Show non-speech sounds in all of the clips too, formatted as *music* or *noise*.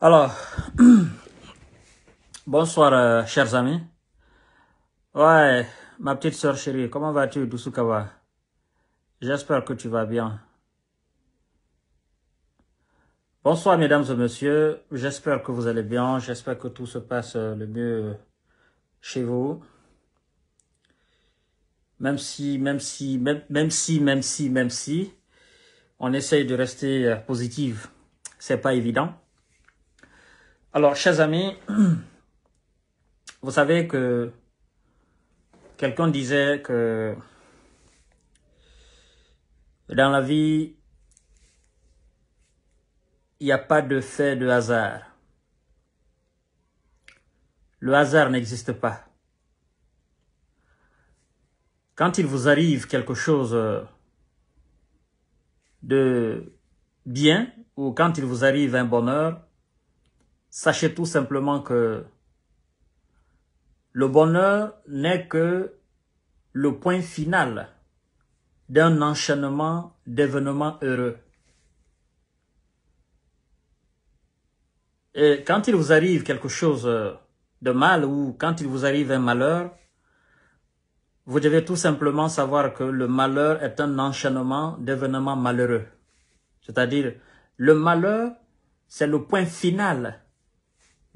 Alors, *clears throat* bonsoir, euh, chers amis. Ouais, ma petite soeur chérie, comment vas-tu, Dusukawa J'espère que tu vas bien. Bonsoir, mesdames et messieurs. J'espère que vous allez bien. J'espère que tout se passe euh, le mieux euh, chez vous. Même si, même si, même, même si, même si, même si on essaye de rester euh, positive. C'est pas évident. Alors, chers amis, *clears throat* vous savez que quelqu'un disait que dans la vie, il n'y a pas de fait de hasard. Le hasard n'existe pas. Quand il vous arrive quelque chose euh, de bien ou quand il vous arrive un bonheur, sachez tout simplement que le bonheur n'est que le point final d'un enchaînement d'événements heureux. Et quand il vous arrive quelque chose de mal ou quand il vous arrive un malheur, vous devez tout simplement savoir que le malheur est un enchaînement d'événements malheureux. C'est-à-dire, le malheur, c'est le point final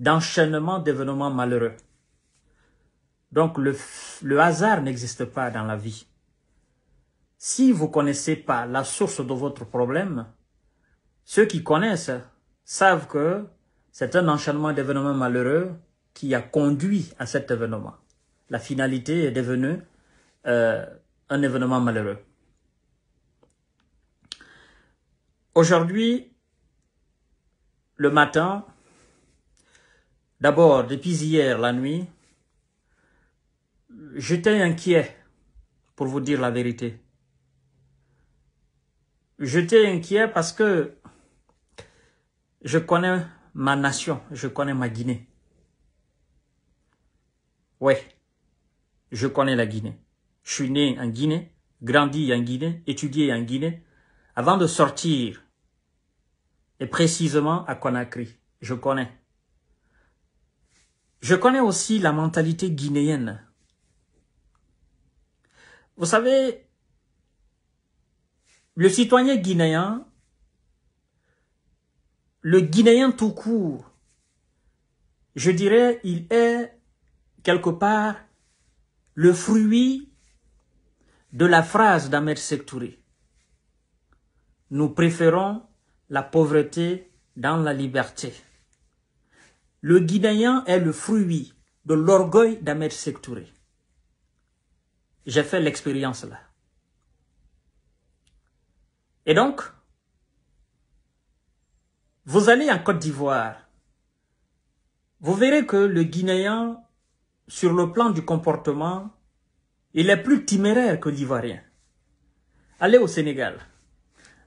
d'enchaînement d'événements malheureux. Donc, le, le hasard n'existe pas dans la vie. Si vous connaissez pas la source de votre problème, ceux qui connaissent savent que c'est un enchaînement d'événements malheureux qui a conduit à cet événement. La finalité est devenue euh, un événement malheureux. Aujourd'hui, le matin, d'abord depuis hier la nuit, j'étais inquiet pour vous dire la vérité. J'étais inquiet parce que je connais ma nation, je connais ma Guinée. Ouais, je connais la Guinée. Je suis né en Guinée, grandi en Guinée, étudié en Guinée, avant de sortir, et précisément à Conakry. Je connais. Je connais aussi la mentalité guinéenne. Vous savez, le citoyen guinéen, le guinéen tout court, je dirais, il est quelque part le fruit de la phrase d'Amer Sektouré. Nous préférons la pauvreté dans la liberté. Le Guinéen est le fruit de l'orgueil d'Amer Sektouré. J'ai fait l'expérience là. Et donc, vous allez en Côte d'Ivoire, vous verrez que le Guinéen, sur le plan du comportement, il est plus téméraire que l'Ivoirien. Allez au Sénégal,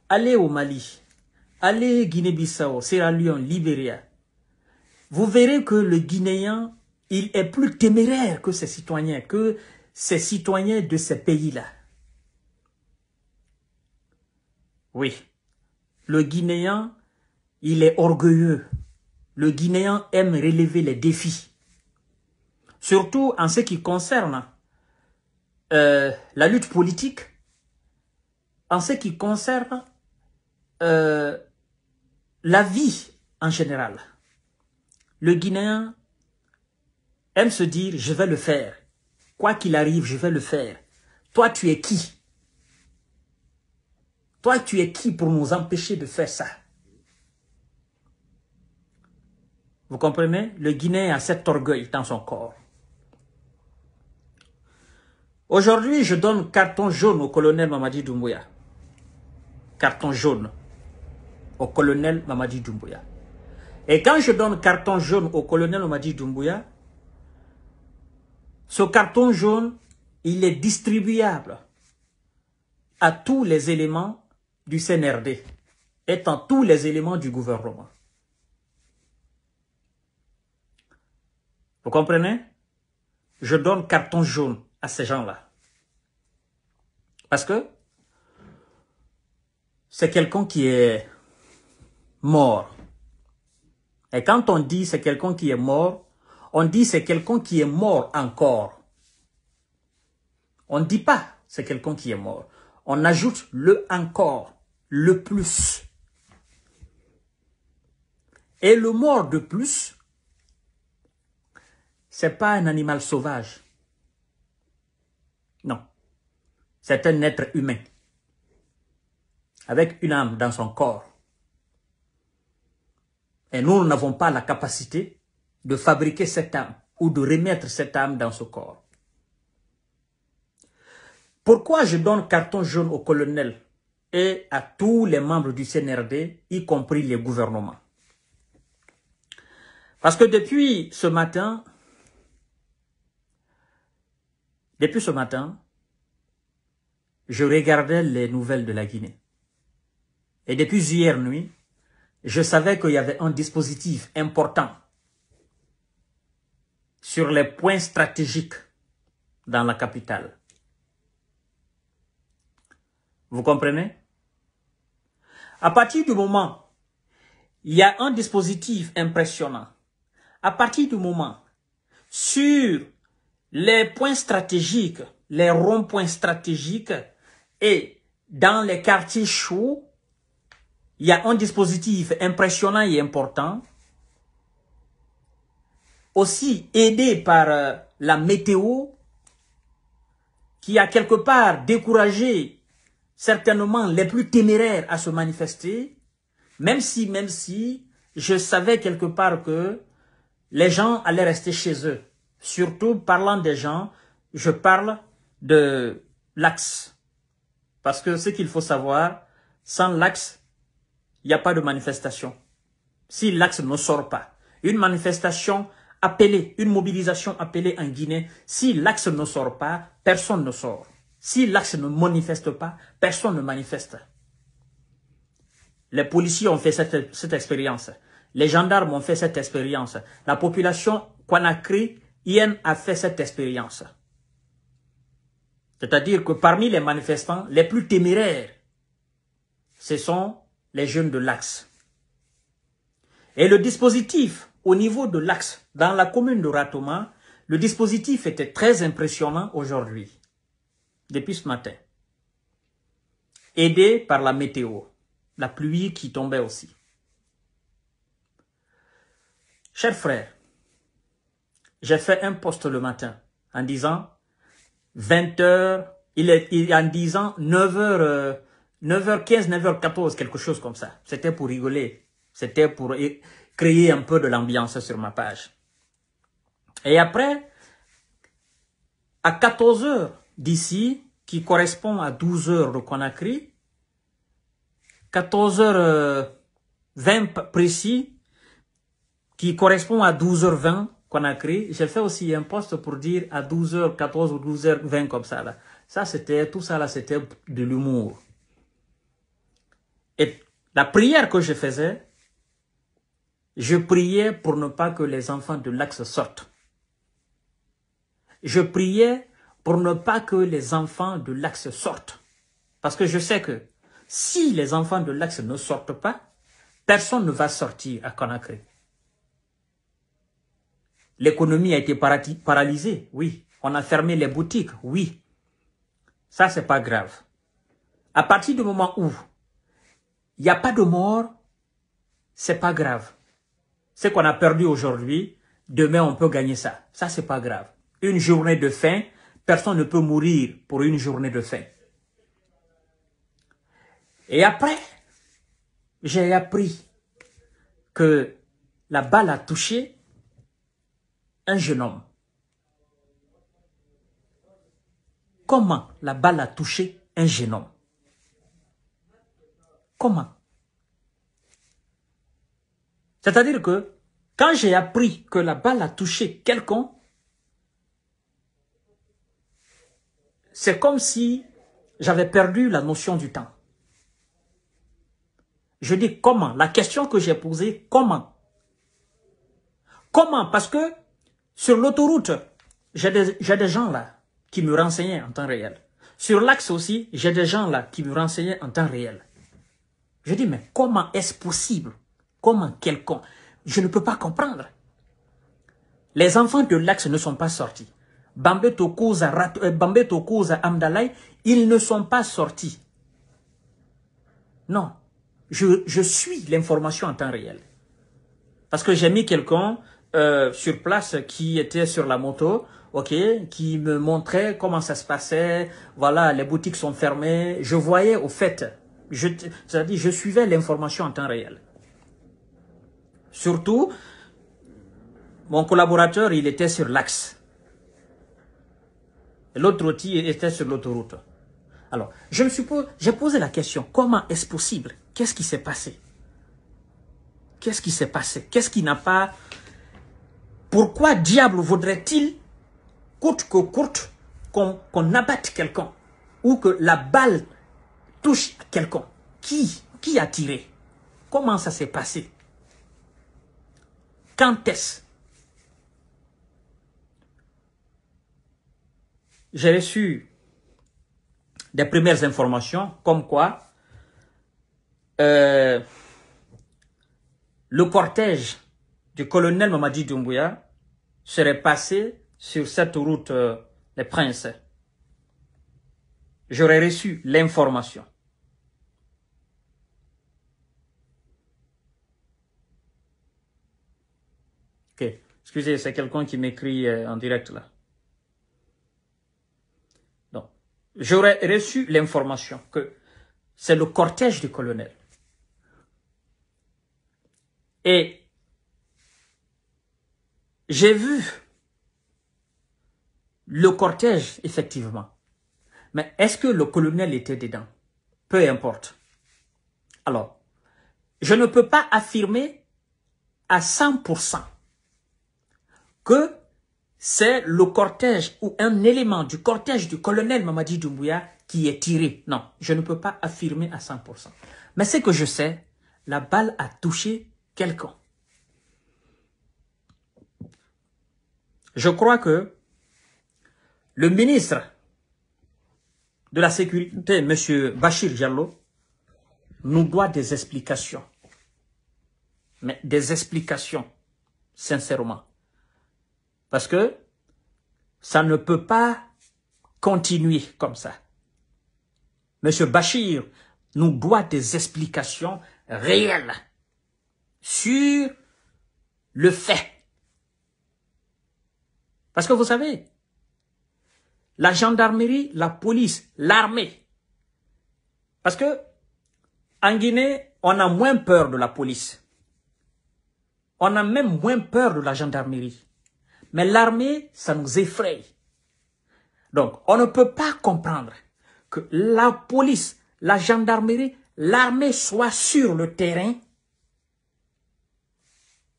allez au Mali, allez Guinée-Bissau, Sierra Leone, Libéria. Vous verrez que le Guinéen, il est plus téméraire que ses citoyens, que ses citoyens de ces pays-là. Oui, le Guinéen, il est orgueilleux. Le Guinéen aime relever les défis. Surtout en ce qui concerne euh, la lutte politique en ce qui concerne euh, la vie en général. Le Guinéen aime se dire « je vais le faire ». Quoi qu'il arrive, je vais le faire. Toi, tu es qui Toi, tu es qui pour nous empêcher de faire ça Vous comprenez Le Guinéen a cet orgueil dans son corps. Aujourd'hui, je donne carton jaune au colonel Mamadi Doumbouya. Carton jaune au colonel Mamadi Doumbouya. Et quand je donne carton jaune au colonel Mamadi Doumbouya, ce carton jaune, il est distribuable à tous les éléments du CNRD étant tous les éléments du gouvernement. Vous comprenez Je donne carton jaune à ces gens-là. Parce que c'est quelqu'un qui est mort. Et quand on dit c'est quelqu'un qui est mort, on dit c'est quelqu'un qui est mort encore. On ne dit pas c'est quelqu'un qui est mort. On ajoute le encore, le plus. Et le mort de plus, c'est pas un animal sauvage. C'est un être humain avec une âme dans son corps. Et nous n'avons pas la capacité de fabriquer cette âme ou de remettre cette âme dans ce corps. Pourquoi je donne carton jaune au colonel et à tous les membres du CNRD, y compris les gouvernements Parce que depuis ce matin, depuis ce matin, je regardais les nouvelles de la Guinée. Et depuis hier nuit, je savais qu'il y avait un dispositif important sur les points stratégiques dans la capitale. Vous comprenez À partir du moment, il y a un dispositif impressionnant. À partir du moment, sur les points stratégiques, les ronds-points stratégiques, et dans les quartiers chauds, il y a un dispositif impressionnant et important, aussi aidé par euh, la météo, qui a quelque part découragé certainement les plus téméraires à se manifester, même si, même si, je savais quelque part que les gens allaient rester chez eux. Surtout, parlant des gens, je parle de l'axe parce que ce qu'il faut savoir, sans l'axe, il n'y a pas de manifestation. Si l'axe ne sort pas, une manifestation appelée, une mobilisation appelée en Guinée, si l'axe ne sort pas, personne ne sort. Si l'axe ne manifeste pas, personne ne manifeste. Les policiers ont fait cette, expérience. Les gendarmes ont fait cette expérience. La population Conakry, IN, a fait cette expérience. C'est-à-dire que parmi les manifestants les plus téméraires, ce sont les jeunes de l'Axe. Et le dispositif au niveau de l'Axe, dans la commune de Ratoma, le dispositif était très impressionnant aujourd'hui, depuis ce matin. Aidé par la météo, la pluie qui tombait aussi. Chers frères, j'ai fait un poste le matin en disant 20 h il, est, il en disant 9 h 9h15, 9h14, quelque chose comme ça. C'était pour rigoler. C'était pour créer un peu de l'ambiance sur ma page. Et après, à 14h d'ici, qui correspond à 12h de Conakry, 14h20 euh, précis, qui correspond à 12h20 Conakry, j'ai fait aussi un poste pour dire à 12h14 ou 12h20 comme ça. Là. Ça, c'était, tout ça là, c'était de l'humour. Et la prière que je faisais, je priais pour ne pas que les enfants de l'axe sortent. Je priais pour ne pas que les enfants de l'axe sortent. Parce que je sais que si les enfants de l'axe ne sortent pas, personne ne va sortir à Conakry. L'économie a été paralysée, oui. On a fermé les boutiques, oui. Ça, c'est pas grave. À partir du moment où il n'y a pas de mort, c'est pas grave. Ce qu'on a perdu aujourd'hui, demain on peut gagner ça. Ça, c'est pas grave. Une journée de faim, personne ne peut mourir pour une journée de faim. Et après, j'ai appris que la balle a touché un jeune homme. Comment la balle a touché un jeune homme Comment C'est-à-dire que quand j'ai appris que la balle a touché quelqu'un, c'est comme si j'avais perdu la notion du temps. Je dis comment La question que j'ai posée, comment Comment Parce que sur l'autoroute, j'ai des, gens là qui me renseignaient en temps réel. Sur l'axe aussi, j'ai des gens là qui me renseignaient en temps réel. Je dis, mais comment est-ce possible Comment quelqu'un Je ne peux pas comprendre. Les enfants de l'axe ne sont pas sortis. Bambé Tokoza, euh, Amdalaï, Amdalai, ils ne sont pas sortis. Non, je, je suis l'information en temps réel. Parce que j'ai mis quelqu'un euh, sur place qui était sur la moto, ok, qui me montrait comment ça se passait. Voilà, les boutiques sont fermées. Je voyais au fait, je à je suivais l'information en temps réel. Surtout, mon collaborateur, il était sur l'axe. L'autre outil était sur l'autoroute. Alors, je me suis j'ai posé la question, comment est-ce possible Qu'est-ce qui s'est passé Qu'est-ce qui s'est passé Qu'est-ce qui n'a pas pourquoi diable voudrait il coûte que courte, qu'on abatte quelqu'un ou que la balle touche quelqu'un Qui Qui a tiré Comment ça s'est passé Quand est-ce J'ai reçu des premières informations comme quoi euh, le cortège du colonel Mamadi Doumbouya serait passé sur cette route les euh, princes. J'aurais reçu l'information. Ok, excusez, c'est quelqu'un qui m'écrit euh, en direct là. Non, j'aurais reçu l'information que c'est le cortège du colonel. Et j'ai vu le cortège, effectivement. Mais est-ce que le colonel était dedans Peu importe. Alors, je ne peux pas affirmer à 100% que c'est le cortège ou un élément du cortège du colonel Mamadi Doumbouya qui est tiré. Non, je ne peux pas affirmer à 100%. Mais ce que je sais, la balle a touché quelqu'un. je crois que le ministre de la Sécurité, M. Bachir Diallo, nous doit des explications. Mais des explications, sincèrement. Parce que ça ne peut pas continuer comme ça. M. Bachir nous doit des explications réelles sur le fait parce que vous savez, la gendarmerie, la police, l'armée. Parce que en Guinée, on a moins peur de la police. On a même moins peur de la gendarmerie. Mais l'armée, ça nous effraie. Donc, on ne peut pas comprendre que la police, la gendarmerie, l'armée soit sur le terrain.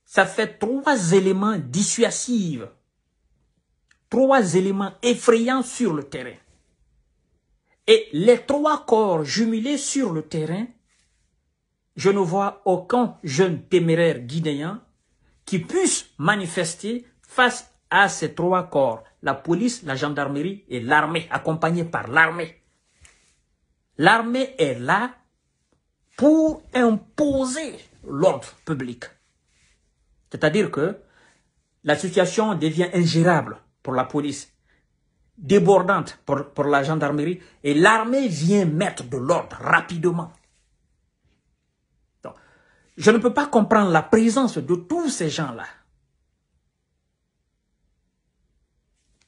Ça fait trois éléments dissuasifs trois éléments effrayants sur le terrain. Et les trois corps jumelés sur le terrain, je ne vois aucun jeune téméraire guinéen qui puisse manifester face à ces trois corps, la police, la gendarmerie et l'armée, accompagnée par l'armée. L'armée est là pour imposer l'ordre public. C'est-à-dire que la situation devient ingérable pour la police, débordante pour, la gendarmerie, et l'armée vient mettre de l'ordre rapidement. je ne peux pas comprendre la présence de tous ces gens-là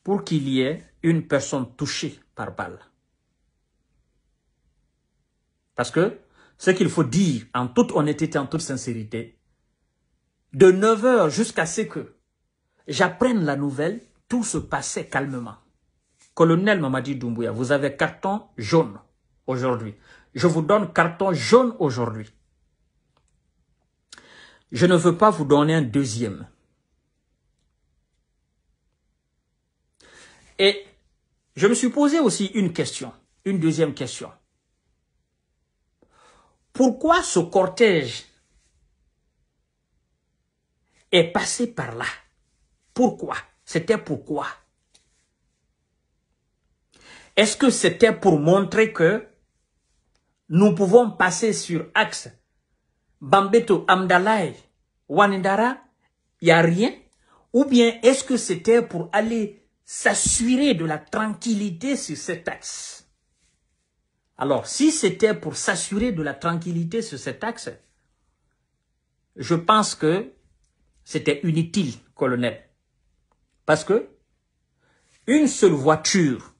pour qu'il y ait une personne touchée par balle. Parce que ce qu'il faut dire en toute honnêteté, en toute sincérité, de 9h jusqu'à ce que j'apprenne la nouvelle, tout se passait calmement. Colonel Mamadi Doumbouya, vous avez carton jaune aujourd'hui. Je vous donne carton jaune aujourd'hui. Je ne veux pas vous donner un deuxième. Et je me suis posé aussi une question, une deuxième question. Pourquoi ce cortège est passé par là Pourquoi c'était pourquoi Est-ce que c'était pour montrer que nous pouvons passer sur axe Bambeto Amdalai Wanindara, il n'y a rien Ou bien est-ce que c'était pour aller s'assurer de la tranquillité sur cet axe Alors, si c'était pour s'assurer de la tranquillité sur cet axe, je pense que c'était inutile, colonel. Parce que une seule voiture,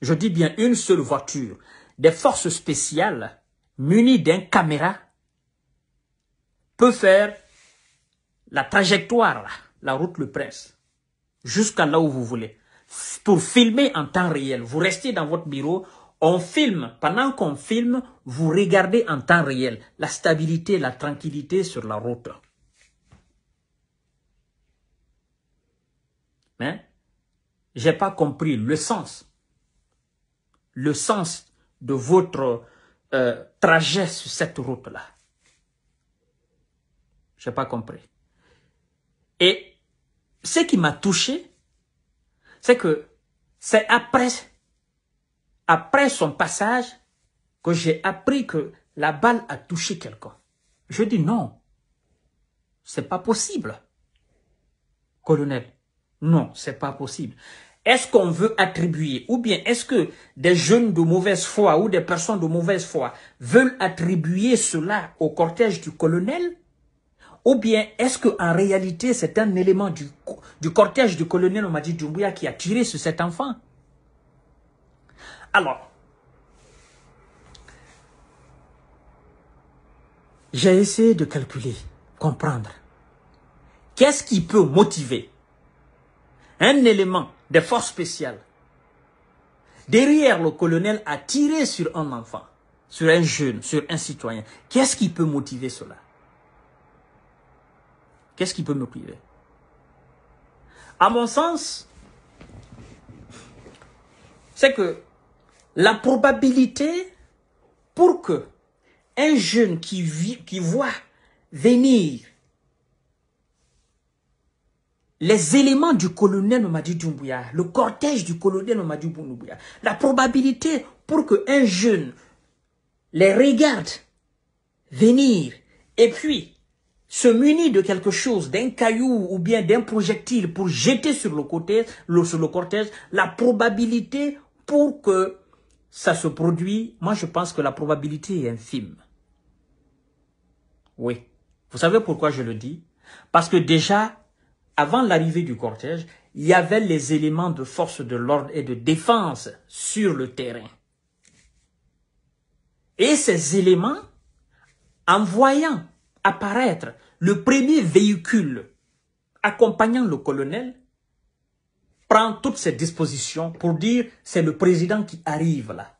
je dis bien une seule voiture, des forces spéciales munies d'un caméra peut faire la trajectoire, la route le presse, jusqu'à là où vous voulez. Pour filmer en temps réel, vous restez dans votre bureau, on filme, pendant qu'on filme, vous regardez en temps réel la stabilité, la tranquillité sur la route. Hein? j'ai pas compris le sens. Le sens de votre euh, trajet sur cette route-là. j'ai pas compris. Et ce qui m'a touché, c'est que c'est après, après son passage que j'ai appris que la balle a touché quelqu'un. Je dis non, c'est pas possible, colonel. Non, c'est pas possible. Est-ce qu'on veut attribuer, ou bien est-ce que des jeunes de mauvaise foi ou des personnes de mauvaise foi veulent attribuer cela au cortège du colonel Ou bien est-ce qu'en réalité, c'est un élément du, cortège du colonel on dit Doumbouya qui a tiré sur cet enfant Alors, j'ai essayé de calculer, comprendre. Qu'est-ce qui peut motiver un élément des forces spéciales, derrière le colonel a tiré sur un enfant, sur un jeune, sur un citoyen, qu'est-ce qui peut motiver cela Qu'est-ce qui peut me priver À mon sens, c'est que la probabilité pour que un jeune qui, vit, qui voit venir les éléments du colonel Mamadi Doumbouya, le cortège du colonel Mamadi Doumbouya, la probabilité pour qu'un jeune les regarde venir et puis se munit de quelque chose, d'un caillou ou bien d'un projectile pour jeter sur le, côté, sur le cortège, la probabilité pour que ça se produise, moi je pense que la probabilité est infime. Oui. Vous savez pourquoi je le dis Parce que déjà, avant l'arrivée du cortège, il y avait les éléments de force de l'ordre et de défense sur le terrain. Et ces éléments, en voyant apparaître le premier véhicule accompagnant le colonel, prend toutes ses dispositions pour dire c'est le président qui arrive là.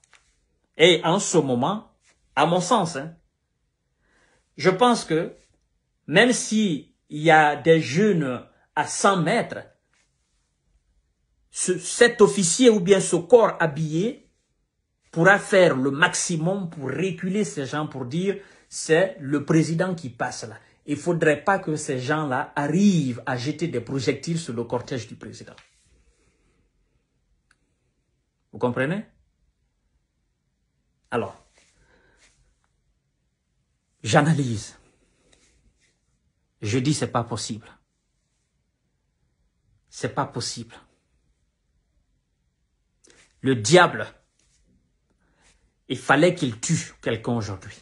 Et en ce moment, à mon sens, hein, je pense que même s'il y a des jeunes à 100 mètres, cet officier ou bien ce corps habillé pourra faire le maximum pour reculer ces gens pour dire c'est le président qui passe là. Il faudrait pas que ces gens-là arrivent à jeter des projectiles sur le cortège du président. Vous comprenez Alors, j'analyse. Je dis c'est pas possible. C'est pas possible. Le diable, il fallait qu'il tue quelqu'un aujourd'hui.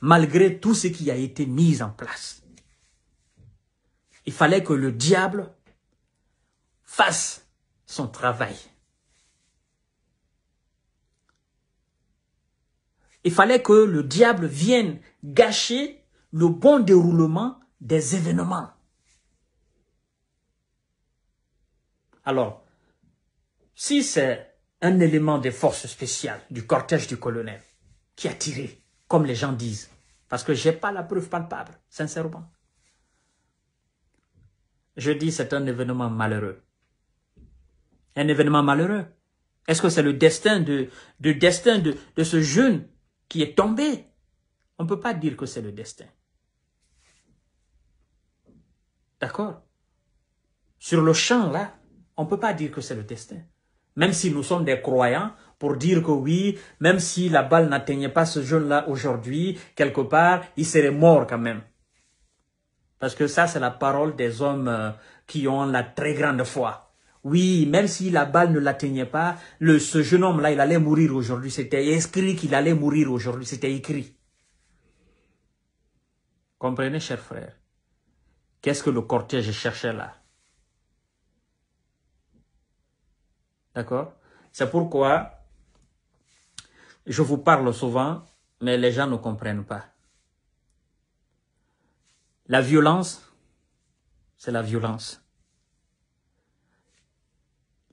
Malgré tout ce qui a été mis en place, il fallait que le diable fasse son travail. Il fallait que le diable vienne gâcher le bon déroulement des événements. Alors, si c'est un élément des forces spéciales du cortège du colonel qui a tiré, comme les gens disent, parce que je n'ai pas la preuve palpable, sincèrement. Je dis c'est un événement malheureux. Un événement malheureux. Est-ce que c'est le destin de, destin de ce jeune qui est tombé On ne peut pas dire que c'est le destin. D'accord Sur le champ, là, on ne peut pas dire que c'est le destin. Même si nous sommes des croyants, pour dire que oui, même si la balle n'atteignait pas ce jeune-là aujourd'hui, quelque part, il serait mort quand même. Parce que ça, c'est la parole des hommes euh, qui ont la très grande foi. Oui, même si la balle ne l'atteignait pas, le, ce jeune homme-là, il allait mourir aujourd'hui. C'était écrit qu'il allait mourir aujourd'hui. C'était écrit. Comprenez, chers frères, qu'est-ce que le cortège cherchait là D'accord C'est pourquoi je vous parle souvent, mais les gens ne comprennent pas. La violence, c'est la violence.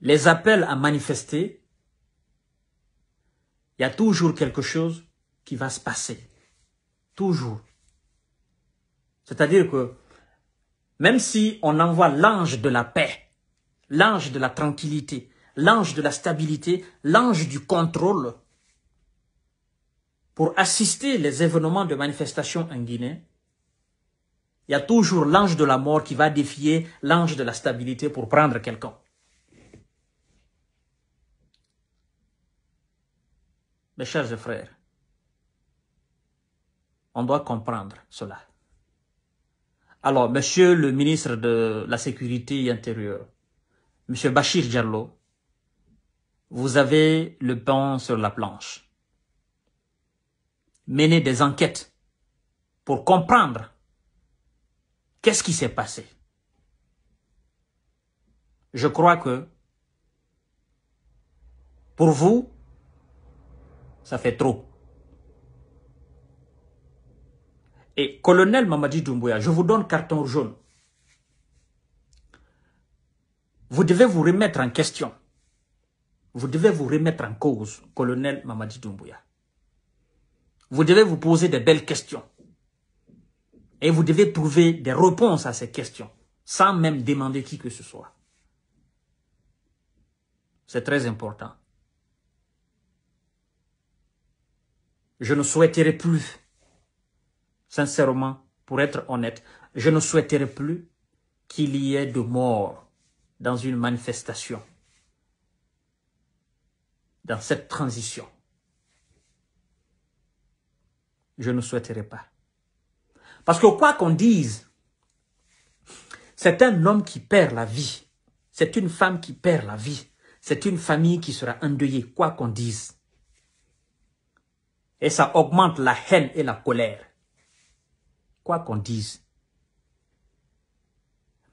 Les appels à manifester, il y a toujours quelque chose qui va se passer. Toujours. C'est-à-dire que même si on envoie l'ange de la paix, l'ange de la tranquillité, l'ange de la stabilité, l'ange du contrôle, pour assister les événements de manifestation en Guinée, il y a toujours l'ange de la mort qui va défier l'ange de la stabilité pour prendre quelqu'un. Mes chers frères, on doit comprendre cela. Alors, monsieur le ministre de la Sécurité intérieure, monsieur Bachir Diallo, vous avez le pain sur la planche. Menez des enquêtes pour comprendre qu'est-ce qui s'est passé. Je crois que pour vous, ça fait trop. Et colonel Mamadi Doumbouya, je vous donne carton jaune. Vous devez vous remettre en question. Vous devez vous remettre en cause, colonel Mamadi Doumbouya. Vous devez vous poser des belles questions. Et vous devez trouver des réponses à ces questions, sans même demander qui que ce soit. C'est très important. Je ne souhaiterais plus, sincèrement, pour être honnête, je ne souhaiterais plus qu'il y ait de mort dans une manifestation dans cette transition. Je ne souhaiterais pas. Parce que quoi qu'on dise, c'est un homme qui perd la vie. C'est une femme qui perd la vie. C'est une famille qui sera endeuillée, quoi qu'on dise. Et ça augmente la haine et la colère. Quoi qu'on dise.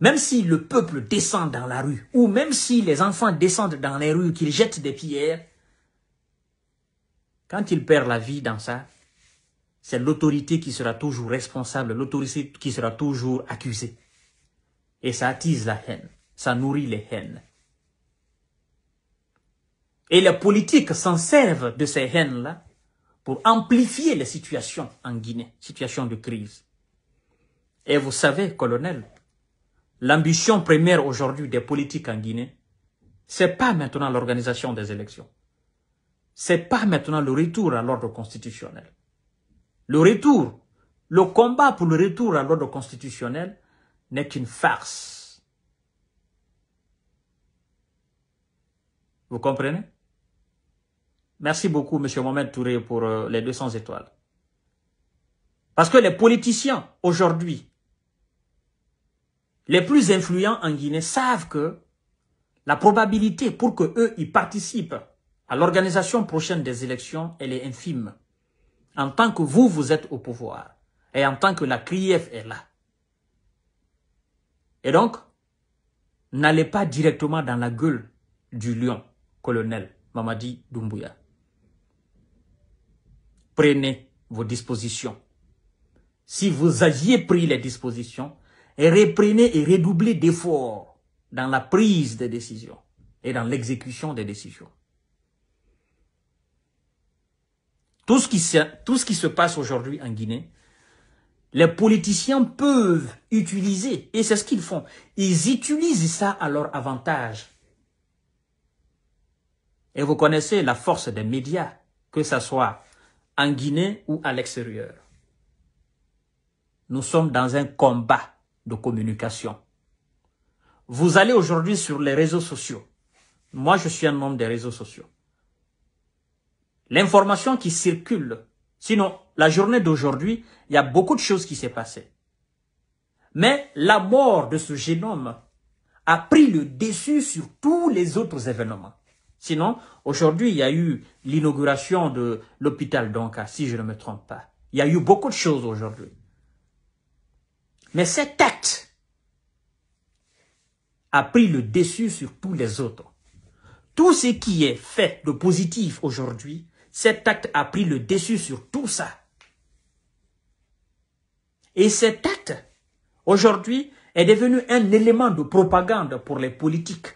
Même si le peuple descend dans la rue, ou même si les enfants descendent dans les rues, qu'ils jettent des pierres, quand il perd la vie dans ça, c'est l'autorité qui sera toujours responsable, l'autorité qui sera toujours accusée. Et ça attise la haine, ça nourrit les haines. Et les politiques s'en servent de ces haines-là pour amplifier les situations en Guinée, situation de crise. Et vous savez, colonel, l'ambition première aujourd'hui des politiques en Guinée, c'est pas maintenant l'organisation des élections c'est pas maintenant le retour à l'ordre constitutionnel. Le retour, le combat pour le retour à l'ordre constitutionnel n'est qu'une farce. Vous comprenez Merci beaucoup, Monsieur Mohamed Touré, pour euh, les 200 étoiles. Parce que les politiciens, aujourd'hui, les plus influents en Guinée savent que la probabilité pour que eux y participent à l'organisation prochaine des élections, elle est infime. En tant que vous, vous êtes au pouvoir. Et en tant que la CRIEF est là. Et donc, n'allez pas directement dans la gueule du lion, colonel Mamadi Doumbouya. Prenez vos dispositions. Si vous aviez pris les dispositions, et reprenez et redoublez d'efforts dans la prise des décisions et dans l'exécution des décisions. Tout ce qui se, passe aujourd'hui en Guinée, les politiciens peuvent utiliser, et c'est ce qu'ils font, ils utilisent ça à leur avantage. Et vous connaissez la force des médias, que ce soit en Guinée ou à l'extérieur. Nous sommes dans un combat de communication. Vous allez aujourd'hui sur les réseaux sociaux. Moi, je suis un homme des réseaux sociaux l'information qui circule. Sinon, la journée d'aujourd'hui, il y a beaucoup de choses qui s'est passées. Mais la mort de ce génome a pris le dessus sur tous les autres événements. Sinon, aujourd'hui, il y a eu l'inauguration de l'hôpital d'Anka, si je ne me trompe pas. Il y a eu beaucoup de choses aujourd'hui. Mais cet acte a pris le dessus sur tous les autres. Tout ce qui est fait de positif aujourd'hui cet acte a pris le dessus sur tout ça. Et cet acte, aujourd'hui, est devenu un élément de propagande pour les politiques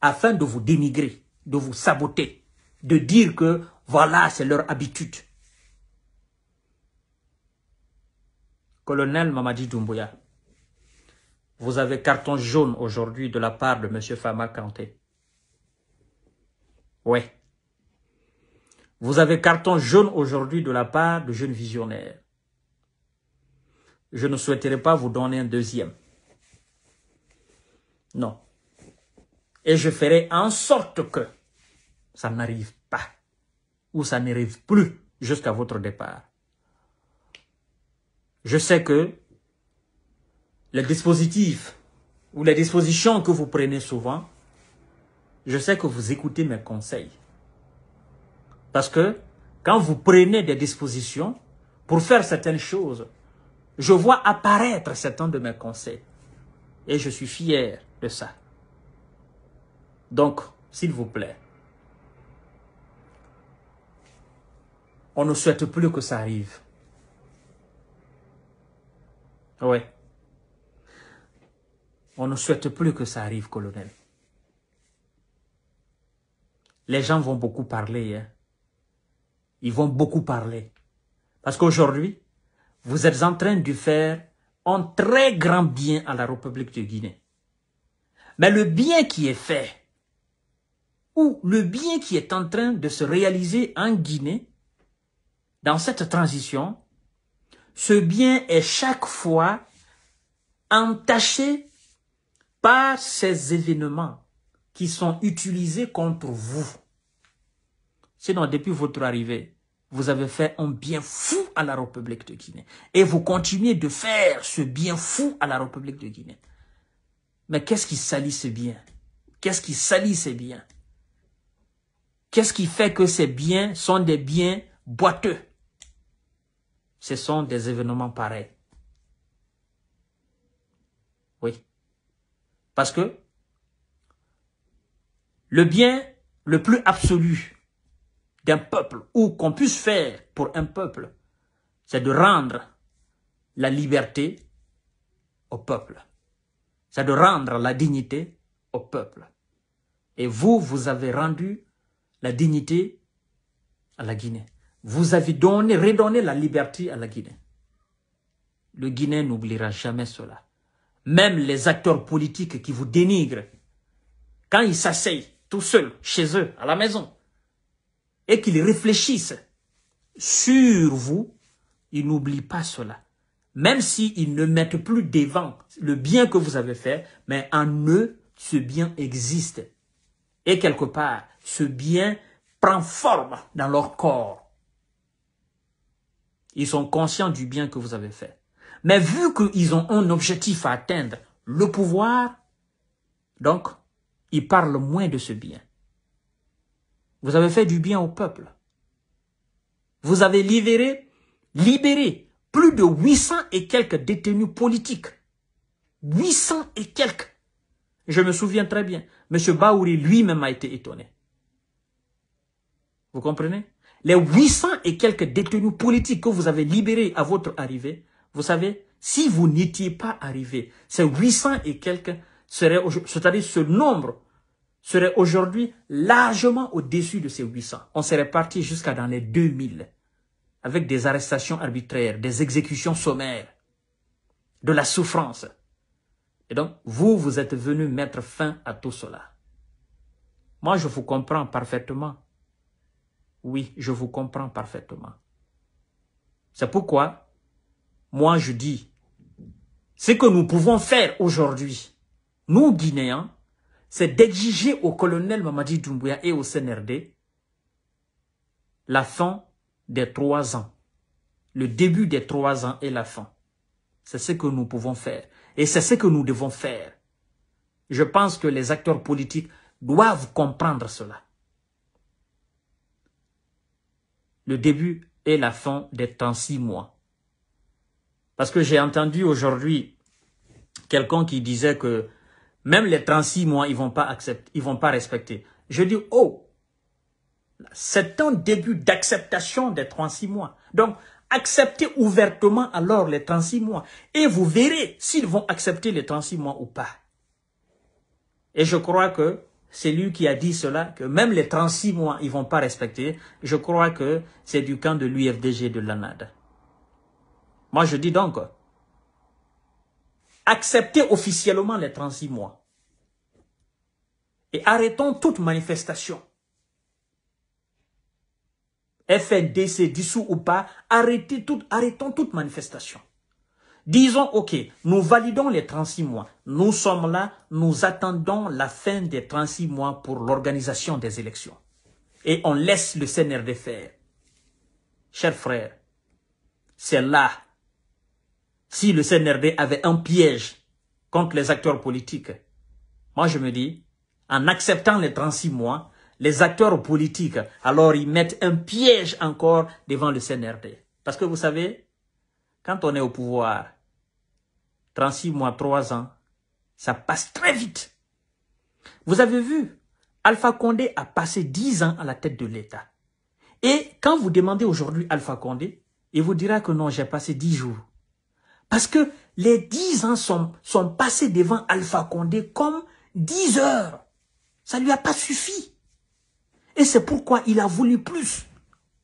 afin de vous dénigrer, de vous saboter, de dire que voilà, c'est leur habitude. Colonel Mamadi Doumbouya, vous avez carton jaune aujourd'hui de la part de M. Fama Kanté. Oui. Vous avez carton jaune aujourd'hui de la part de jeunes visionnaires. Je ne souhaiterais pas vous donner un deuxième. Non. Et je ferai en sorte que ça n'arrive pas ou ça n'arrive plus jusqu'à votre départ. Je sais que les dispositifs ou les dispositions que vous prenez souvent, je sais que vous écoutez mes conseils. Parce que quand vous prenez des dispositions pour faire certaines choses, je vois apparaître certains de mes conseils. Et je suis fier de ça. Donc, s'il vous plaît, on ne souhaite plus que ça arrive. Oui. On ne souhaite plus que ça arrive, colonel. Les gens vont beaucoup parler, hein. Ils vont beaucoup parler. Parce qu'aujourd'hui, vous êtes en train de faire un très grand bien à la République de Guinée. Mais le bien qui est fait, ou le bien qui est en train de se réaliser en Guinée, dans cette transition, ce bien est chaque fois entaché par ces événements qui sont utilisés contre vous. Sinon, depuis votre arrivée, vous avez fait un bien fou à la République de Guinée. Et vous continuez de faire ce bien fou à la République de Guinée. Mais qu'est-ce qui salit ce bien Qu'est-ce qui salit ces biens Qu'est-ce qui fait que ces biens sont des biens boiteux Ce sont des événements pareils. Oui. Parce que le bien le plus absolu d'un peuple ou qu'on puisse faire pour un peuple, c'est de rendre la liberté au peuple. C'est de rendre la dignité au peuple. Et vous, vous avez rendu la dignité à la Guinée. Vous avez donné, redonné la liberté à la Guinée. Le Guinée n'oubliera jamais cela. Même les acteurs politiques qui vous dénigrent, quand ils s'asseyent tout seuls, chez eux, à la maison, et qu'ils réfléchissent sur vous, ils n'oublient pas cela. Même s'ils ne mettent plus devant le bien que vous avez fait, mais en eux, ce bien existe. Et quelque part, ce bien prend forme dans leur corps. Ils sont conscients du bien que vous avez fait. Mais vu qu'ils ont un objectif à atteindre, le pouvoir, donc, ils parlent moins de ce bien. Vous avez fait du bien au peuple. Vous avez libéré, libéré plus de 800 et quelques détenus politiques. 800 et quelques. Je me souviens très bien. Monsieur Baouri lui-même a été étonné. Vous comprenez Les 800 et quelques détenus politiques que vous avez libérés à votre arrivée, vous savez, si vous n'étiez pas arrivé, ces 800 et quelques seraient, c'est-à-dire ce nombre serait aujourd'hui largement au-dessus de ces 800. On serait parti jusqu'à dans les 2000 avec des arrestations arbitraires, des exécutions sommaires, de la souffrance. Et donc, vous, vous êtes venu mettre fin à tout cela. Moi, je vous comprends parfaitement. Oui, je vous comprends parfaitement. C'est pourquoi, moi, je dis, ce que nous pouvons faire aujourd'hui, nous, Guinéens, c'est d'exiger au colonel Mamadi Doumbouya et au CNRD la fin des trois ans. Le début des trois ans et la fin. C'est ce que nous pouvons faire. Et c'est ce que nous devons faire. Je pense que les acteurs politiques doivent comprendre cela. Le début et la fin des 36 mois. Parce que j'ai entendu aujourd'hui quelqu'un qui disait que même les 36 mois, ils vont pas accepter, ils vont pas respecter. Je dis, oh, c'est un début d'acceptation des 36 mois. Donc, acceptez ouvertement alors les 36 mois et vous verrez s'ils vont accepter les 36 mois ou pas. Et je crois que c'est lui qui a dit cela, que même les 36 mois, ils vont pas respecter. Je crois que c'est du camp de l'UFDG de l'ANAD. Moi, je dis donc, accepter officiellement les 36 mois. Et arrêtons toute manifestation. FNDC dissous ou pas, arrêtez tout, arrêtons toute manifestation. Disons, OK, nous validons les 36 mois. Nous sommes là, nous attendons la fin des 36 mois pour l'organisation des élections. Et on laisse le CNRD faire. Chers frères, c'est là si le CNRD avait un piège contre les acteurs politiques. Moi, je me dis, en acceptant les 36 mois, les acteurs politiques, alors ils mettent un piège encore devant le CNRD. Parce que vous savez, quand on est au pouvoir, 36 mois, 3 ans, ça passe très vite. Vous avez vu, Alpha Condé a passé 10 ans à la tête de l'État. Et quand vous demandez aujourd'hui Alpha Condé, il vous dira que non, j'ai passé 10 jours. Parce que les dix ans sont, passés devant Alpha Condé comme dix heures. Ça lui a pas suffi. Et c'est pourquoi il a voulu plus.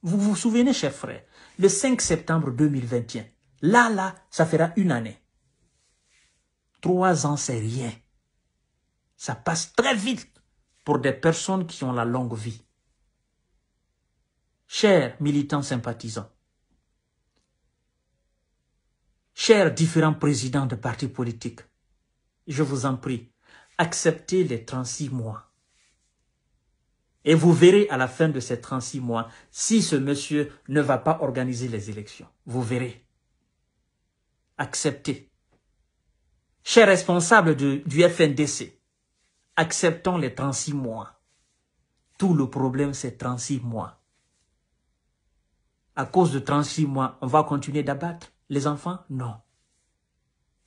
Vous vous souvenez, chers frères, le 5 septembre 2021, là, là, ça fera une année. Trois ans, c'est rien. Ça passe très vite pour des personnes qui ont la longue vie. Chers militants sympathisants, Chers différents présidents de partis politiques, je vous en prie, acceptez les 36 mois. Et vous verrez à la fin de ces 36 mois si ce monsieur ne va pas organiser les élections. Vous verrez. Acceptez. Chers responsables du FNDC, acceptons les 36 mois. Tout le problème, c'est 36 mois. À cause de 36 mois, on va continuer d'abattre. Les enfants, non.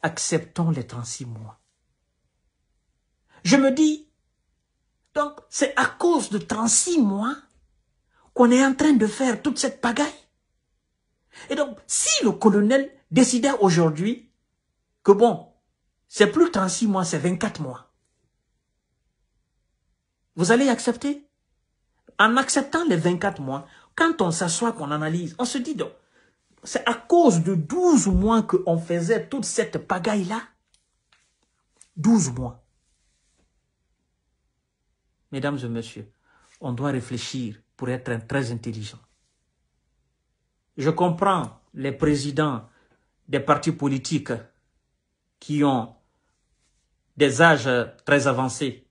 Acceptons les 36 mois. Je me dis, donc c'est à cause de 36 mois qu'on est en train de faire toute cette pagaille. Et donc, si le colonel décidait aujourd'hui que bon, c'est plus 36 mois, c'est 24 mois, vous allez accepter En acceptant les 24 mois, quand on s'assoit, qu'on analyse, on se dit donc, c'est à cause de 12 mois qu'on faisait toute cette pagaille-là. 12 mois. Mesdames et messieurs, on doit réfléchir pour être très intelligent. Je comprends les présidents des partis politiques qui ont des âges très avancés,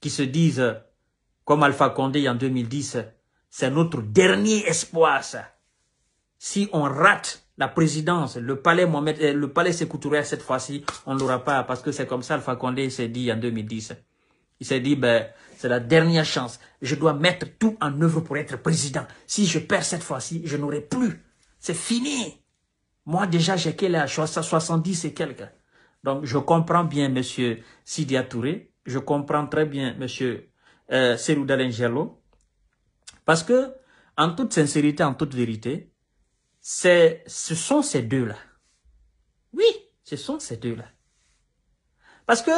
qui se disent, comme Alpha Condé en 2010, c'est notre dernier espoir, ça si on rate la présidence, le palais Mohamed, euh, le palais cette fois-ci, on l'aura pas parce que c'est comme ça Alpha Condé s'est dit en 2010. Il s'est dit, ben, c'est la dernière chance. Je dois mettre tout en œuvre pour être président. Si je perds cette fois-ci, je n'aurai plus. C'est fini. Moi, déjà, j'ai quel âge? 70 et quelques. Donc, je comprends bien, monsieur Sidi Touré. Je comprends très bien, monsieur, euh, Parce que, en toute sincérité, en toute vérité, c'est, ce sont ces deux-là. Oui, ce sont ces deux-là. Parce que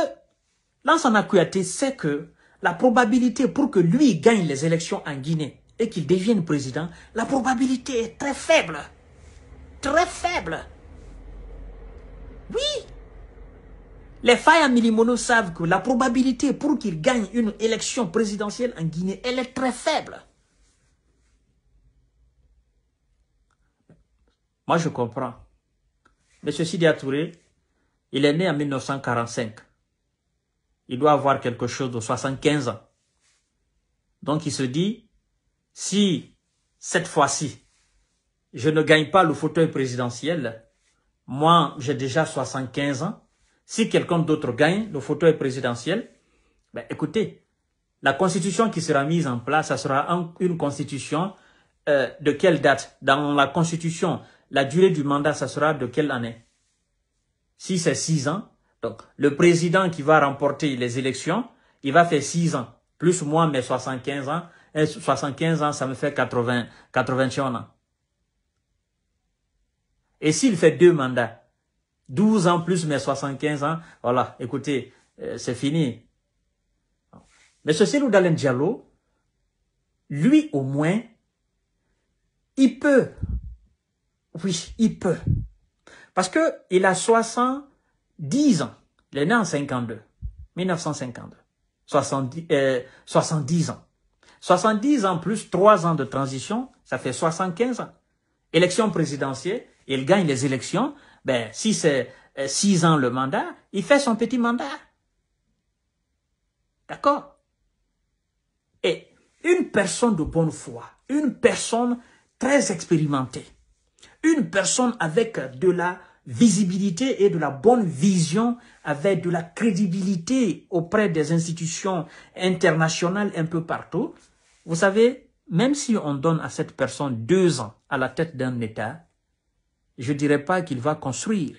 son acuité sait que la probabilité pour que lui gagne les élections en Guinée et qu'il devienne président, la probabilité est très faible. Très faible. Oui. Les Faya Milimono savent que la probabilité pour qu'il gagne une élection présidentielle en Guinée, elle est très faible. Moi, je comprends. Monsieur Sidiatouré, Atouré, il est né en 1945. Il doit avoir quelque chose de 75 ans. Donc, il se dit, si cette fois-ci, je ne gagne pas le fauteuil présidentiel, moi, j'ai déjà 75 ans. Si quelqu'un d'autre gagne le fauteuil présidentiel, ben, écoutez, la constitution qui sera mise en place, ça sera une constitution euh, de quelle date Dans la constitution la durée du mandat, ça sera de quelle année Si c'est six ans, donc le président qui va remporter les élections, il va faire six ans, plus moi mes 75 ans, et 75 ans, ça me fait 80, 81 ans. Et s'il fait deux mandats, 12 ans plus mes 75 ans, voilà, écoutez, euh, c'est fini. Mais ce Célou Diallo, lui au moins, il peut oui, il peut. Parce que a 70 ans. Il est né en 52. 1952. 70, 70 ans. 70 ans plus 3 ans de transition, ça fait 75 ans. Élection présidentielle, il gagne les élections. Ben, si c'est 6 euh, ans le mandat, il fait son petit mandat. D'accord Et une personne de bonne foi, une personne très expérimentée, une personne avec de la visibilité et de la bonne vision, avec de la crédibilité auprès des institutions internationales un peu partout, vous savez, même si on donne à cette personne deux ans à la tête d'un État, je ne dirais pas qu'il va construire.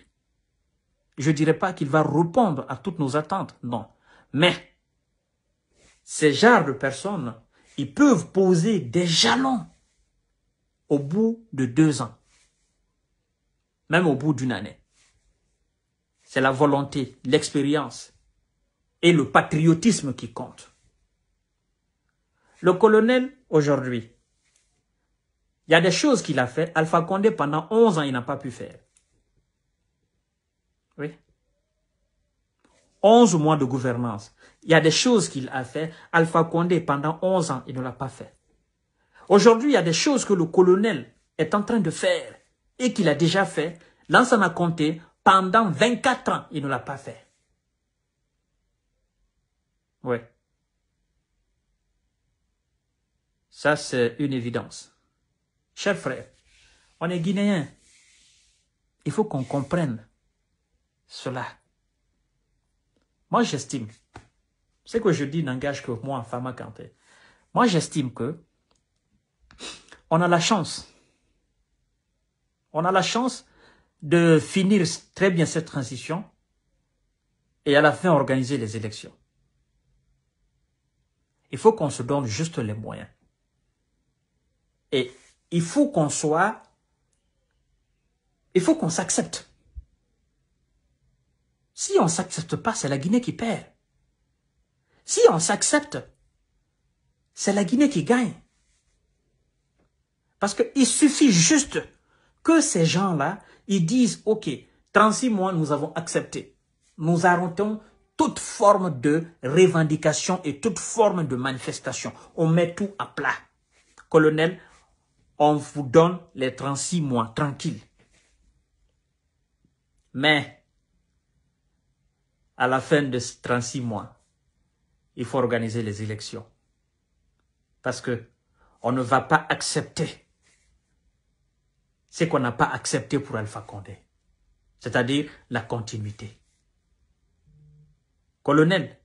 Je ne dirais pas qu'il va répondre à toutes nos attentes, non. Mais ces genres de personnes, ils peuvent poser des jalons au bout de deux ans même au bout d'une année. C'est la volonté, l'expérience et le patriotisme qui comptent. Le colonel, aujourd'hui, il y a des choses qu'il a fait. Alpha Condé, pendant 11 ans, il n'a pas pu faire. Oui. 11 mois de gouvernance. Il y a des choses qu'il a fait. Alpha Condé, pendant 11 ans, il ne l'a pas fait. Aujourd'hui, il y a des choses que le colonel est en train de faire et qu'il a déjà fait, a compté... pendant 24 ans, il ne l'a pas fait. Oui. Ça, c'est une évidence. Chers frères, on est Guinéens. Il faut qu'on comprenne cela. Moi, j'estime, ce que je dis n'engage que moi, Fama Kanté. Moi, j'estime que on a la chance on a la chance de finir très bien cette transition et à la fin organiser les élections. Il faut qu'on se donne juste les moyens. Et il faut qu'on soit, il faut qu'on s'accepte. Si on s'accepte pas, c'est la Guinée qui perd. Si on s'accepte, c'est la Guinée qui gagne. Parce qu'il suffit juste que ces gens-là, ils disent, OK, 36 mois, nous avons accepté. Nous arrêtons toute forme de revendication et toute forme de manifestation. On met tout à plat. Colonel, on vous donne les 36 mois tranquille. Mais, à la fin de ces 36 mois, il faut organiser les élections. Parce que on ne va pas accepter c'est qu'on n'a pas accepté pour Alpha Condé, c'est-à-dire la continuité. Colonel,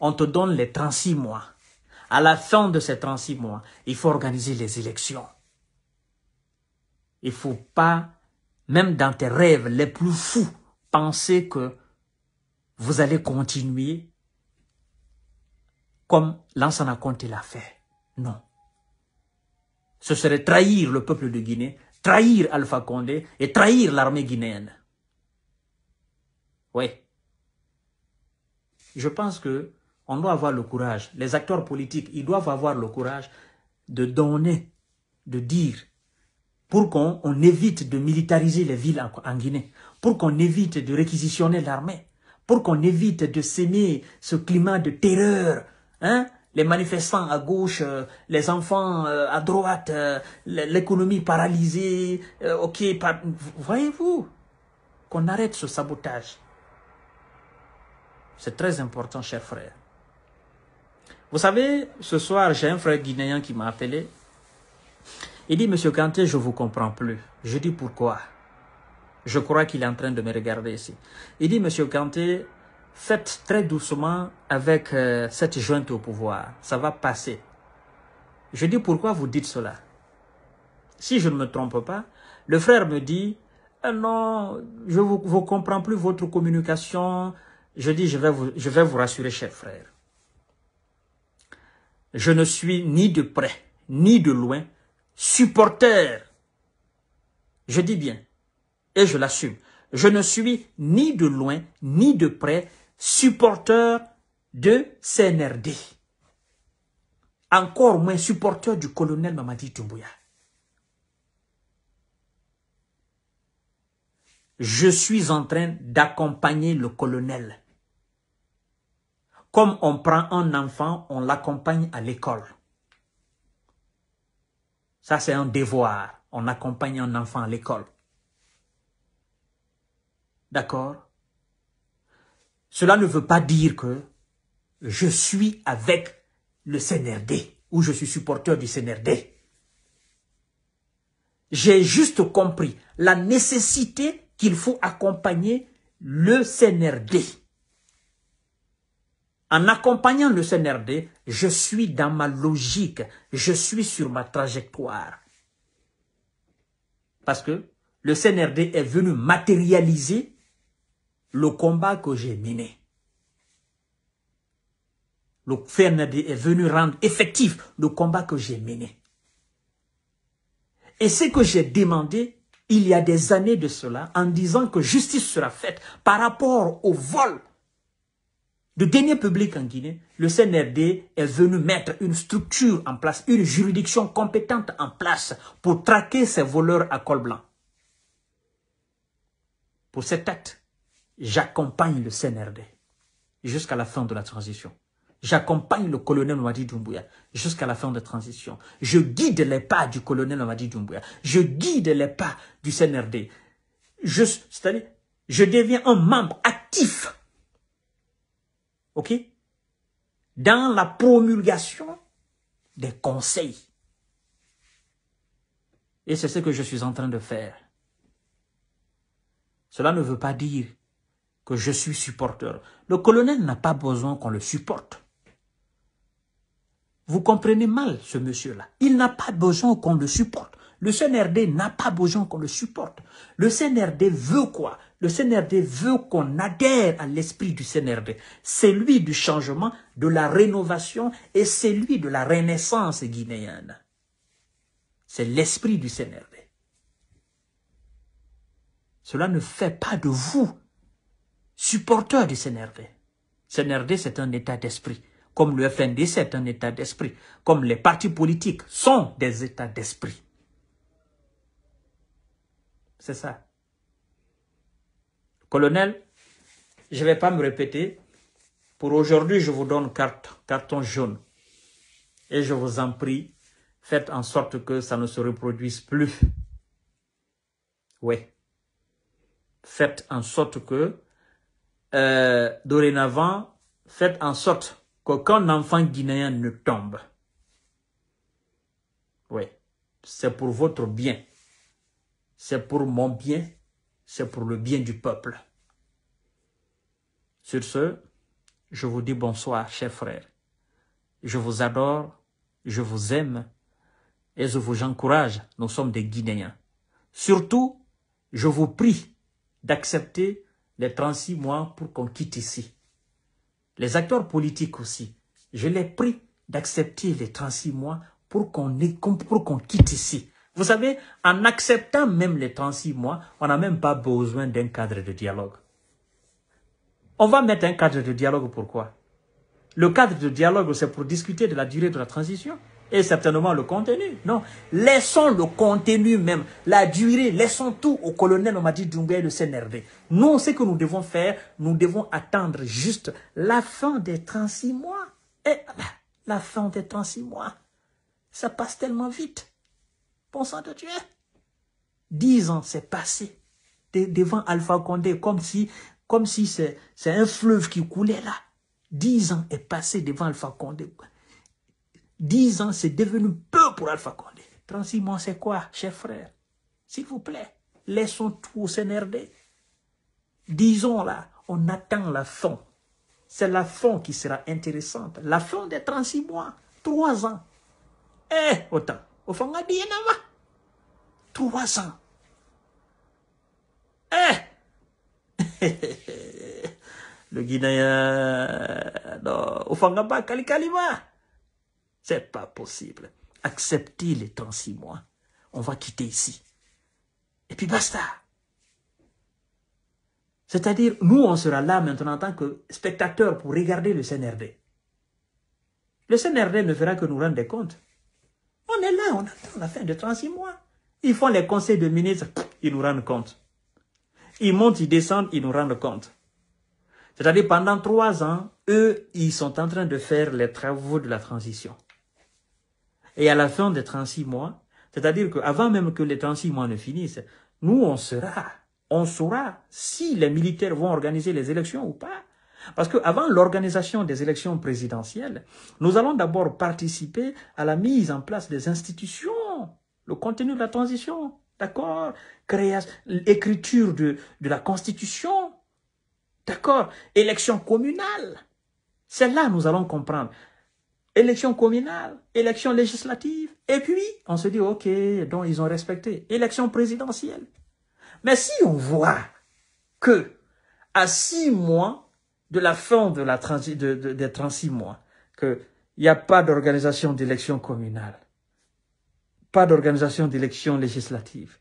on te donne les 36 mois. À la fin de ces 36 mois, il faut organiser les élections. Il faut pas, même dans tes rêves les plus fous, penser que vous allez continuer comme a Conté l'a fait. Non. Ce serait trahir le peuple de Guinée trahir Alpha Condé et trahir l'armée guinéenne. Oui. Je pense que on doit avoir le courage, les acteurs politiques, ils doivent avoir le courage de donner, de dire, pour qu'on évite de militariser les villes en, Guinée, pour qu'on évite de réquisitionner l'armée, pour qu'on évite de s'aimer ce climat de terreur, hein, les manifestants à gauche, euh, les enfants euh, à droite, euh, l'économie paralysée, ok, voyez-vous qu'on arrête ce sabotage. C'est très important, chers frères. Vous savez, ce soir, j'ai un frère guinéen qui m'a appelé. Il dit, Monsieur Kanté, je ne vous comprends plus. Je dis, pourquoi Je crois qu'il est en train de me regarder ici. Il dit, Monsieur Kanté, faites très doucement avec euh, cette jointe au pouvoir. Ça va passer. Je dis pourquoi vous dites cela. Si je ne me trompe pas, le frère me dit ah non, je ne vous, comprends plus votre communication. Je dis je vais vous, je vais vous rassurer, cher frère. Je ne suis ni de près ni de loin supporter. Je dis bien et je l'assume. Je ne suis ni de loin ni de près supporteur de CNRD. Encore moins supporteur du colonel Mamadi Doumbouya. Je suis en train d'accompagner le colonel. Comme on prend un enfant, on l'accompagne à l'école. Ça, c'est un devoir. On accompagne un enfant à l'école. D'accord cela ne veut pas dire que je suis avec le CNRD ou je suis supporteur du CNRD. J'ai juste compris la nécessité qu'il faut accompagner le CNRD. En accompagnant le CNRD, je suis dans ma logique, je suis sur ma trajectoire. Parce que le CNRD est venu matérialiser le combat que j'ai mené. Le CNRD est venu rendre effectif le combat que j'ai mené. Et ce que j'ai demandé il y a des années de cela, en disant que justice sera faite par rapport au vol de deniers publics en Guinée, le CNRD est venu mettre une structure en place, une juridiction compétente en place pour traquer ces voleurs à col blanc. Pour cet acte, j'accompagne le CNRD jusqu'à la fin de la transition. J'accompagne le colonel Mamadi Doumbouya jusqu'à la fin de la transition. Je guide les pas du colonel Mamadi Doumbouya. Je guide les pas du CNRD. C'est-à-dire, je deviens un membre actif. OK Dans la promulgation des conseils. Et c'est ce que je suis en train de faire. Cela ne veut pas dire que je suis supporteur. Le colonel n'a pas besoin qu'on le supporte. Vous comprenez mal ce monsieur-là. Il n'a pas besoin qu'on le supporte. Le CNRD n'a pas besoin qu'on le supporte. Le CNRD veut quoi Le CNRD veut qu'on adhère à l'esprit du CNRD. C'est lui du changement, de la rénovation et c'est lui de la renaissance guinéenne. C'est l'esprit du CNRD. Cela ne fait pas de vous Supporteur du CNRD. CNRD, c'est un état d'esprit. Comme le FND, c'est un état d'esprit. Comme les partis politiques sont des états d'esprit. C'est ça. Colonel, je ne vais pas me répéter. Pour aujourd'hui, je vous donne carte, carton jaune. Et je vous en prie, faites en sorte que ça ne se reproduise plus. Oui. Faites en sorte que euh, dorénavant, faites en sorte qu'aucun enfant guinéen ne tombe. Oui, c'est pour votre bien. C'est pour mon bien. C'est pour le bien du peuple. Sur ce, je vous dis bonsoir, chers frères. Je vous adore, je vous aime et je vous encourage. Nous sommes des Guinéens. Surtout, je vous prie d'accepter les 36 mois pour qu'on quitte ici. Les acteurs politiques aussi, je les prie d'accepter les 36 mois pour qu'on quitte ici. Vous savez, en acceptant même les 36 mois, on n'a même pas besoin d'un cadre de dialogue. On va mettre un cadre de dialogue, pourquoi Le cadre de dialogue, c'est pour discuter de la durée de la transition et certainement le contenu. Non, laissons le contenu même, la durée, laissons tout au colonel on m'a dit, Doumbé de s'énerver. Nous, ce que nous devons faire, nous devons attendre juste la fin des 36 mois. Et ah bah, la fin des 36 mois, ça passe tellement vite. Bon sang de Dieu. Dix ans, c'est passé devant Alpha Condé, comme si comme si c'est un fleuve qui coulait là. Dix ans est passé devant Alpha Condé. 10 ans, c'est devenu peu pour Alpha Condé. 36 mois, c'est quoi, cher frère S'il vous plaît, laissons tout s'énerver. Disons là, on attend la fin. C'est la fin qui sera intéressante. La fin des 36 mois, 3 ans. Eh, autant. Au fond, on dit, eh, Trois ans. Eh! *laughs* Le Guinéen, non, au fond, on a Kalikalima. C'est pas possible. Acceptez les 36 six mois. On va quitter ici. Et puis basta. C'est-à-dire, nous, on sera là maintenant en tant que spectateurs pour regarder le CNRD. Le CNRD ne fera que nous rendre des comptes. On est là, on attend la fin de 36 mois. Ils font les conseils de ministres, ils nous rendent compte. Ils montent, ils descendent, ils nous rendent compte. C'est-à-dire, pendant trois ans, eux, ils sont en train de faire les travaux de la transition. Et à la fin des 36 mois, c'est-à-dire qu'avant même que les 36 mois ne finissent, nous, on sera, on saura si les militaires vont organiser les élections ou pas. Parce qu'avant l'organisation des élections présidentielles, nous allons d'abord participer à la mise en place des institutions, le contenu de la transition, d'accord Écriture de, de la Constitution, d'accord Élection communale. celle là nous allons comprendre élection communale, élection législative, et puis on se dit, ok, donc ils ont respecté, élection présidentielle. Mais si on voit que à six mois de la fin de la transi, de, des 36 mois, qu'il n'y a pas d'organisation d'élection communale, pas d'organisation d'élection législative,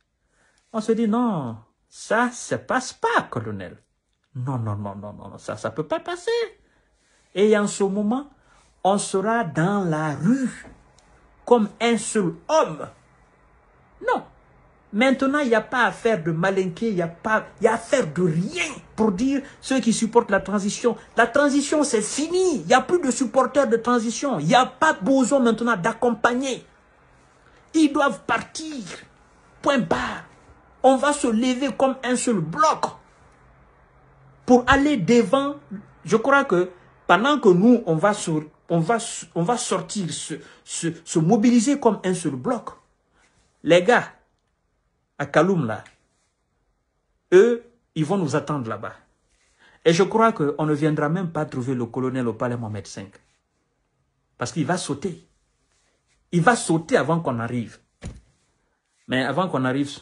on se dit, non, ça se passe pas, colonel. Non, non, non, non, non, ça, ça peut pas passer. Et en ce moment, on sera dans la rue comme un seul homme. Non. Maintenant, il n'y a pas à faire de malinquer, il n'y a pas, y à faire de rien pour dire ceux qui supportent la transition. La transition, c'est fini. Il n'y a plus de supporters de transition. Il n'y a pas besoin maintenant d'accompagner. Ils doivent partir. Point barre. On va se lever comme un seul bloc pour aller devant. Je crois que pendant que nous, on va sur on va, on va sortir, se, mobiliser comme un seul bloc. Les gars, à Kaloum, là, eux, ils vont nous attendre là-bas. Et je crois qu'on ne viendra même pas trouver le colonel au palais Mohamed V. Parce qu'il va sauter. Il va sauter avant qu'on arrive. Mais avant qu'on arrive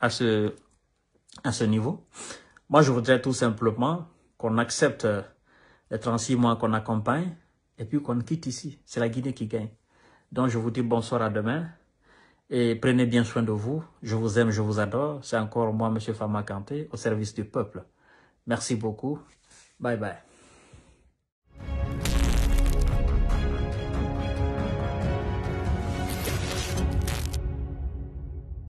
à ce, à ce niveau, moi je voudrais tout simplement qu'on accepte les 36 mois qu'on accompagne, et puis qu'on quitte ici. C'est la Guinée qui gagne. Donc je vous dis bonsoir à demain et prenez bien soin de vous. Je vous aime, je vous adore. C'est encore moi, M. Fama Kanté, au service du peuple. Merci beaucoup. Bye bye.